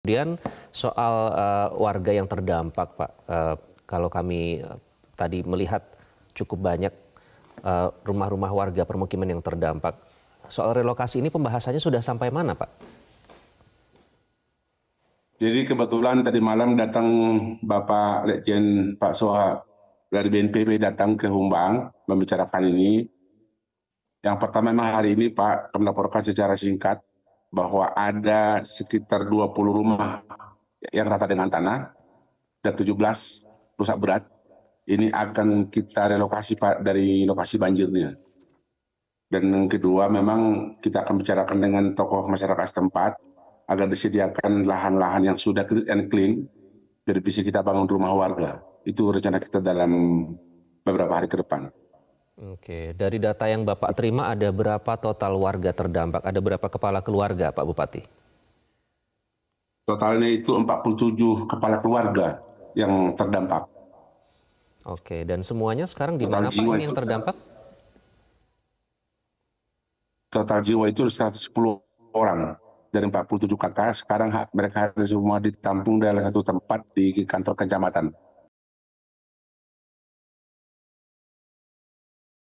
Kemudian soal uh, warga yang terdampak, Pak, uh, kalau kami eh, tadi melihat cukup banyak rumah-rumah warga permukiman yang terdampak. Soal relokasi ini pembahasannya sudah sampai mana, Pak? Jadi kebetulan tadi malam datang Bapak Legend Pak Soha dari BNPB datang ke Humbang membicarakan ini. Yang pertama memang hari ini Pak melaporkan secara singkat bahwa ada sekitar 20 rumah yang rata dengan tanah dan 17 rusak berat. Ini akan kita relokasi Pak dari lokasi banjirnya. Dan yang kedua memang kita akan bicarakan dengan tokoh masyarakat setempat agar disediakan lahan-lahan yang sudah clean and clean dari bisa kita bangun rumah warga. Itu rencana kita dalam beberapa hari ke depan. Oke, dari data yang Bapak terima ada berapa total warga terdampak? Ada berapa kepala keluarga Pak Bupati? Totalnya itu 47 kepala keluarga yang terdampak. Oke, dan semuanya sekarang di mana Pak yang terdampak? Total jiwa itu 110 orang dari 47 kakak. Sekarang mereka semua ditampung dalam satu tempat di kantor kecamatan.